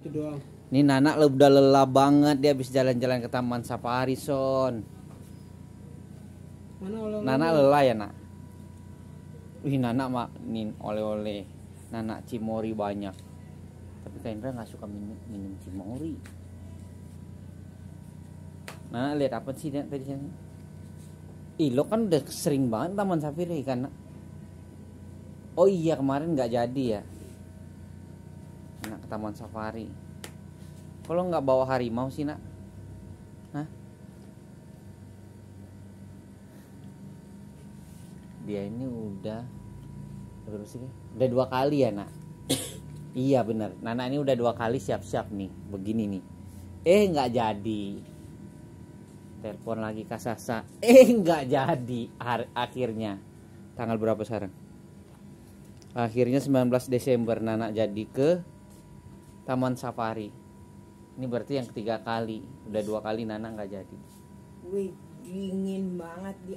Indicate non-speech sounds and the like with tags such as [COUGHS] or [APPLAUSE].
Itu doang. ini Nana udah lelah banget dia habis jalan-jalan ke Taman Safari Son. Mana oleh Nana lelah ya nak. Wih Nana mak nin oleh-oleh. Nana cimori banyak. Tapi Kak Indra nggak suka minum, minum cimori. Nana lihat apa sih dia, tadi sana? Ih lo kan udah sering banget Taman Safari kan. Oh iya kemarin nggak jadi ya nak ke taman safari kalau nggak bawa harimau sih nak Hah? dia ini udah berapa sih udah dua kali ya nak [COUGHS] iya bener Nana ini udah dua kali siap-siap nih begini nih eh nggak jadi telepon lagi kasasa eh nggak jadi akhirnya tanggal berapa sekarang akhirnya 19 Desember Nana jadi ke taman safari ini berarti yang ketiga kali udah dua kali Nana nggak jadi Wih, dingin banget di